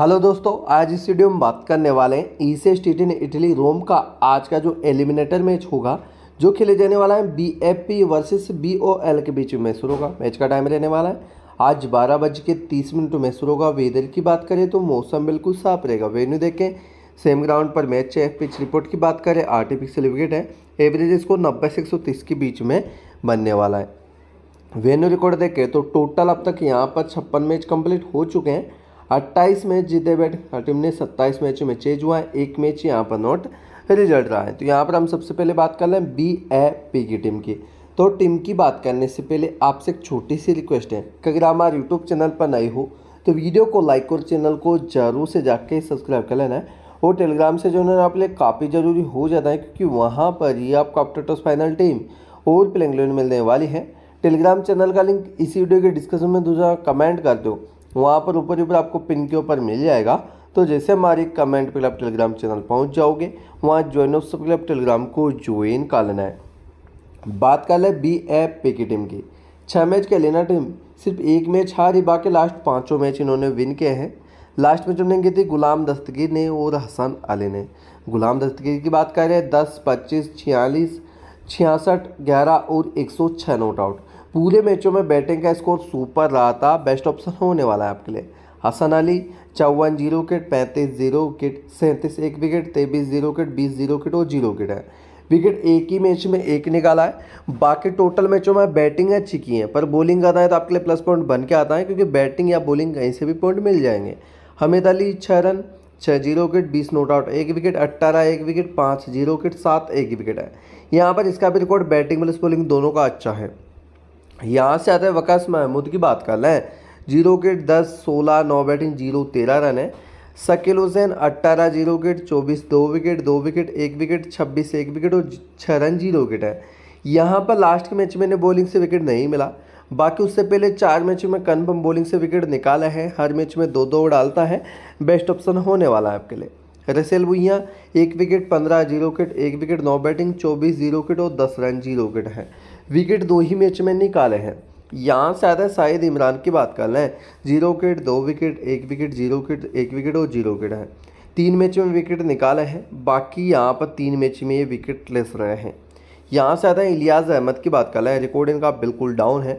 hello दोस्तों आज इस वीडियो में बात करने वाले हैं ईसे स्टीटिन इटली रोम का आज का जो एलिमिनेटर मैच होगा जो खेले जाने वाला है B F P versus B O L के बीच में शुरू होगा मैच का टाइम रहने वाला है आज बारह बज के तीस मिनट में शुरू होगा वेदर की बात करें तो मौसम बिल्कुल साफ रहेगा वेन्यू देखें सेम ग्राउंड पर मैच है पिच रिपोर्ट की बात करें आर्टिफिशियल विकेट है एवरेज इसको नब्बे से एक सौ तीस के बीच में बनने वाला है वेन्यू रिकॉर्ड देखें तो टोटल अब तक यहाँ पर छप्पन मैच कम्प्लीट हो चुके हैं 28 मैच जीते बैट हर टीम ने सत्ताईस मैचों में चेंज हुआ है एक मैच यहाँ पर नॉट रिजल्ट रहा है तो यहाँ पर हम सबसे पहले बात कर लें बी ए पी की टीम की तो टीम की बात करने से पहले आपसे एक छोटी सी रिक्वेस्ट है अगर हमारे यूट्यूब चैनल पर नहीं हो तो वीडियो को लाइक और चैनल को जरूर से जाके सब्सक्राइब कर लेना है और टेलीग्राम से जो है ना आप लिए काफ़ी ज़रूरी हो जाता है क्योंकि वहाँ पर ही आपको टॉस फाइनल टीम और प्लेंग्लैंड मिलने वाली है टेलीग्राम चैनल का लिंक इसी वीडियो के डिस्क्रिप्शन में दूसरा कमेंट कर दो वहाँ पर ऊपर ऊपर आपको पिन के ऊपर मिल जाएगा तो जैसे हमारे कमेंट क्लब टेलीग्राम चैनल पहुँच जाओगे वहाँ ज्वाइन ऑफ सब क्लब टेलीग्राम को ज्वाइन कर लेना है बात कर ले बी एफ पे की टीम की छः मैच के लेना टीम सिर्फ एक मैच हारी बाकी लास्ट पाँचों मैच इन्होंने विन किए हैं लास्ट मैच उन्होंने की थी गुलाम दस्तगीर ने और हसन अली ने गुलाम दस्तगीर की बात करें दस पच्चीस छियालीस छियासठ ग्यारह और एक सौ छः नोट आउट पूरे मैचों में बैटिंग का स्कोर सुपर रहा था बेस्ट ऑप्शन होने वाला है आपके लिए हसन अली चौवन जीरो विकेट पैंतीस जीरो विकेट सैंतीस एक विकेट तेईस जीरो विकेट बीस जीरो विकेट और जीरो विकेट है विकेट एक ही मैच में एक निकाला है बाकी टोटल मैचों में बैटिंग अच्छी की है पर बॉलिंग आता है तो आपके लिए प्लस पॉइंट बन के आता है क्योंकि बैटिंग या बॉलिंग कहीं से भी पॉइंट मिल जाएंगे हमिद अली छः रन छः जीरो विकेट बीस नोट आउट एक विकेट अट्ठारह एक विकेट पाँच जीरो विकेट सात एक विकेट है यहाँ पर इसका भी रिकॉर्ड बैटिंग प्लस बॉलिंग दोनों का अच्छा है यहाँ से आते हैं वकास महमूद की बात कर लें जीरो गेट दस सोलह नौ बैटिंग जीरो तेरह रन है शकील हुसैन अट्ठारह जीरो विकेट चौबीस दो विकेट दो विकेट एक विकेट छब्बीस एक विकेट और छः रन जीरो विकेट है यहाँ पर लास्ट के मैच में इन्हें बॉलिंग से विकेट नहीं मिला बाकी उससे पहले चार मैच में कन्फर्म बॉलिंग से विकेट निकाला है हर मैच में दो दो डालता है बेस्ट ऑप्शन होने वाला है आपके लिए रसेल भुइया एक विकेट पंद्रह जीरो विकेट एक विकेट नौ बैटिंग चौबीस जीरो विकेट और दस रन जीरो विकेट है विकेट दो ही मैच में निकाले हैं यहाँ से आता है शाहिद इमरान की बात कर लें जीरो विकेट दो विकेट एक विकेट जीरो विकेट एक विकेट और जीरो विकेट है तीन मैच में विकेट निकाले हैं बाकी यहाँ पर तीन मैच में ये विकेट लेस रहे हैं यहाँ से आता है इलियाज अहमद की बात कर लें रिकॉर्ड इनका बिल्कुल डाउन है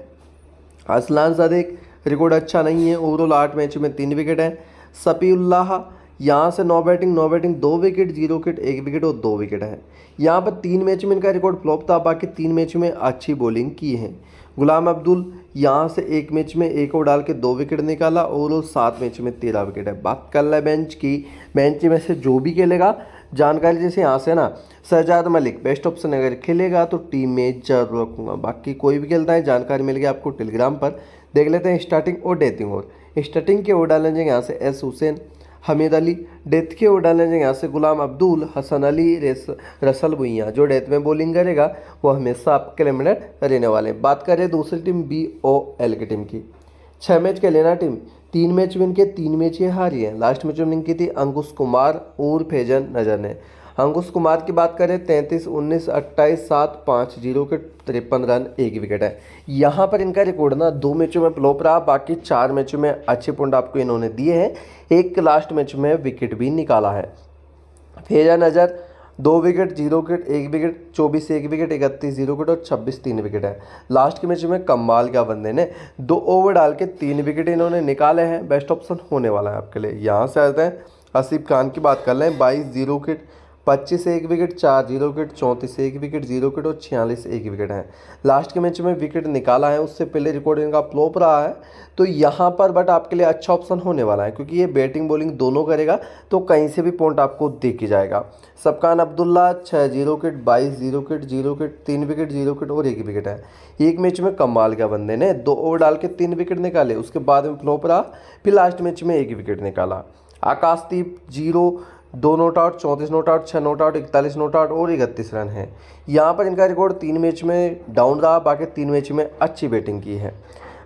असलान सदीक रिकॉर्ड अच्छा नहीं है ओवरऑल आठ मैच में तीन विकेट हैं सपी यहाँ से नौ बैटिंग नौ बैटिंग दो विकेट जीरो विकेट एक विकेट और दो विकेट है यहाँ पर तीन मैच में इनका रिकॉर्ड फ्लॉप था बाकी तीन मैच में अच्छी बॉलिंग की है गुलाम अब्दुल यहाँ से एक मैच में एक ओवर डाल के दो विकेट निकाला और सात मैच में तेरह विकेट है बात कर लें बेंच की बेंच में से जो भी खेलेगा जानकारी जैसे यहाँ से ना सजाद मलिक बेस्ट ऑप्शन अगर खेलेगा तो टीम में जरूर रखूँगा बाकी कोई भी खेलता है जानकारी मिल गई आपको टेलीग्राम पर देख लेते हैं स्टार्टिंग और डेटिंग और स्टार्टिंग के ओवर डालेंगे यहाँ से एस हुसैन हमीद अली डेथ के ओर डालने जाएंगे यहाँ से गुलाम अब्दुल हसन अली रेस रसल भुइया जो डेथ में बॉलिंग करेगा वो हमेशा आपके लिमिटेड रहने वाले हैं बात करें दूसरी टीम बी ओ एल की टीम की छः मैच के लेना टीम तीन मैच विन के तीन मैच ये हारी है लास्ट मैच विनिंग की थी अंकुश कुमार और फेजन नजर ने अंकुश कुमार की बात करें तैंतीस उन्नीस अट्ठाईस सात पाँच जीरो के तिरपन रन एक विकेट है यहाँ पर इनका रिकॉर्ड ना दो मैचों में प्लोप रहा बाकी चार मैचों में अच्छे पॉइंट आपको इन्होंने दिए हैं एक लास्ट मैच में विकेट भी निकाला है फेजा नज़र दो विकेट जीरो विकेट एक विकेट चौबीस एक विकेट इकतीस जीरो विकेट और छब्बीस तीन विकेट है लास्ट के मैच में कमाल क्या बंदे ने दो ओवर डाल के तीन विकेट इन्होंने निकाले हैं बेस्ट ऑप्शन होने वाला है आपके लिए यहाँ से आते हैं आसिफ खान की बात कर लें बाईस जीरो विकेट पच्चीस एक विकेट चार जीरो विकेट चौंतीस एक विकेट जीरो विकेट और छियालीस एक विकेट हैं लास्ट के मैच में विकेट निकाला है उससे पहले रिकॉर्ड इनका प्लोप रहा है तो यहाँ पर बट आपके लिए अच्छा ऑप्शन होने वाला है क्योंकि ये बैटिंग बॉलिंग दोनों करेगा तो कहीं से भी पॉइंट आपको देखे जाएगा सबकान अब्दुल्ला छः जीरो विकेट बाईस जीरो विकेट जीरो विकेट तीन विकेट जीरो विकेट और एक विकेट है एक मैच में कमाल का बंदे ने दो ओवर डाल के तीन विकेट निकाले उसके बाद में फ्लोप रहा फिर लास्ट मैच में एक विकेट निकाला आकाशदीप जीरो दो नोट आउट चौंतीस नोट आउट छः नोट आउट इकतालीस नोट आउट और इकतीस रन है यहाँ पर इनका रिकॉर्ड तीन मैच में डाउन रहा बाकी तीन मैच में अच्छी बैटिंग की है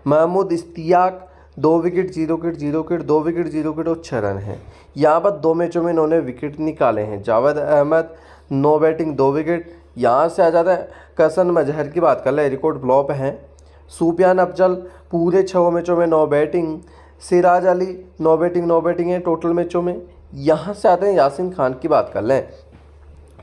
महमूद इस्तियाक दो wicket zero wicket zero wicket दो विकेट जीरो विकेट और छः रन है यहाँ पर दो मैचों में इन्होंने विकेट निकाले हैं जावेद अहमद नो बैटिंग दो विकेट यहाँ से आ जाता है कसन मजहर की बात कर लें रिकॉर्ड फ्लॉप हैं सूपियान अफजल पूरे छः मैचों में नौ बैटिंग सिराज अली नौ बैटिंग नौ बैटिंग है टोटल मैचों में यहाँ से आते हैं यासिन खान की बात कर लें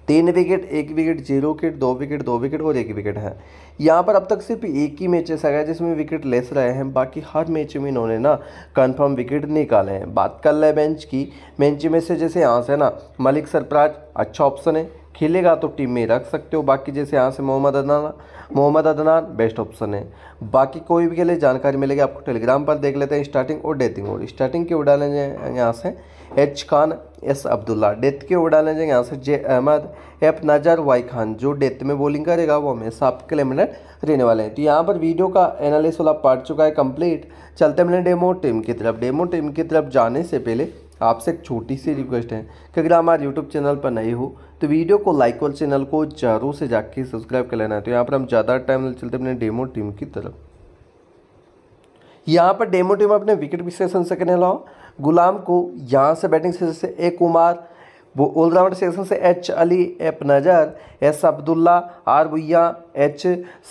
तीन विकेट एक विकेट जीरो विकेट दो विकेट दो विकेट और एक विकेट है यहाँ पर अब तक सिर्फ एक ही मैच ऐसा गया जिसमें विकेट लेस रहे हैं बाकी हर मैच में इन्होंने ना कंफर्म विकेट निकाले हैं बात कर लें बेंच की बेंच में से जैसे यहाँ से ना मलिक सरपराज अच्छा ऑप्शन है खेलेगा तो टीम में रख सकते हो बाकी जैसे यहाँ से मोहम्मद अदनान मोहम्मद अदनान बेस्ट ऑप्शन है बाकी कोई भी के लिए जानकारी मिलेगी आपको टेलीग्राम पर देख लेते हैं स्टार्टिंग और डेटिंग और स्टार्टिंग के उड़ा लेंगे यहाँ से H Khan S Abdullah death के ओर डाले जाएंगे यहाँ से J Ahmed F Nazar Y Khan जो डेथ में बॉलिंग करेगा वो हमेशा आपके मिनट रहने वाले हैं तो यहाँ पर वीडियो का एनालिस वाला पार्ट चुका है कंप्लीट चलते मैंने डेमो टीम की तरफ डेमो टीम की तरफ जाने से पहले आपसे एक छोटी सी रिक्वेस्ट है कि अगर हमारे यूट्यूब चैनल पर नए हो तो वीडियो को लाइक और चैनल को जरूर से जाके सब्सक्राइब कर लेना है तो यहाँ पर हम ज़्यादा टाइम चलते अपने डेमो टीम की तरफ यहाँ पर डेमो टीम अपने विकेट विश्लेषण से करने लाओ गुलाम को यहाँ से बैटिंग सेक्शन से ए कुमार वो ऑलराउंड सेक्शन से H Ali F Nazar S Abdullah R Bhuya H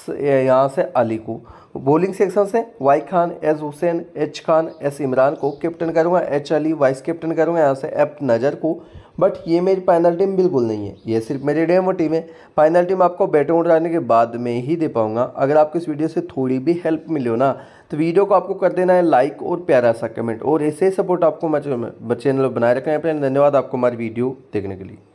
यहाँ से अली को बॉलिंग सेक्शन से Y Khan S Hussain H Khan S Imran को कैप्टन करूँगा एच अली वाइस कैप्टन करूँगा यहाँ से एप नज़र को बट ये मेरी फाइनल टीम बिल्कुल नहीं है ये सिर्फ मेरी डेमो टीम है फाइनल टीम आपको बैटिंग उठाने के बाद में ही दे पाऊँगा अगर आपको इस वीडियो से थोड़ी भी हेल्प मिले हो ना तो वीडियो को आपको कर देना है लाइक और प्यारा सा कमेंट और ऐसे ही सपोर्ट आपको चैनल बनाए रखना है धन्यवाद आपको हमारी वीडियो देखने के लिए